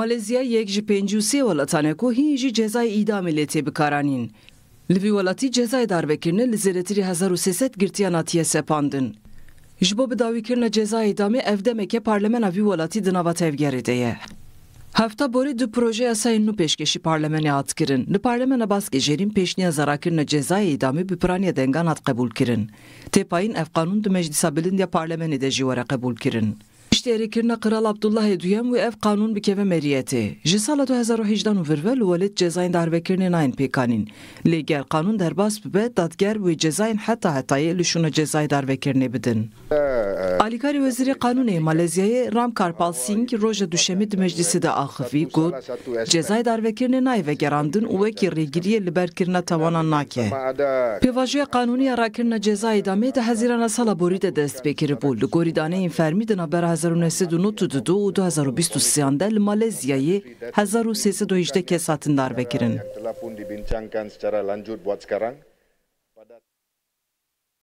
مالزیا یک جی پنجوسی ولاتانه کو هینجی جزای ایدام لیتی بکارانین. لوی ولاتی جزای دار بکرنه لزیرتری 1300 گرتیان آتیه سپاندن. جبو بداوی کرنه جزای ایدامی evdemeke parlamena وی ولاتی دناوا tevgeri deye. Hafta bori du proje yasayın nu peşkeşi parlamene at kirin. Nu parlamene bas gejerin peşniye zarakirne cezai idami büpraniye dengan at kabul kirin. Tepayın ev kanun du meclisa bilindiye parlamene de jivara kabul kirin. گشتی کردن قرال عبدالله دویم و اف قانون بکوه مریتی جی سال 2018 ورول ولید جزاین در وکرن ناین پیکانین لگر قانون در باس ببه دادگر و جزاین حتی حتی لشون جزای در وکرن بدن آلیکاری وزیر قانون مالزیای رام کارپال سینگ روژ دوشمی دی مجلسی دا آخفی گود جزای در وکرن نای وگراندن و وکی ریگیری لبر کردن توانان ناکه پیواجوی قانونی را کردن جزای دامه ده هزیران سال بوری دست بکر بود لگوری دانه این فرمی دنا بر هزار 490 του του 2030 Μαλέζιαի 1318 կեսաթնդարվեկերն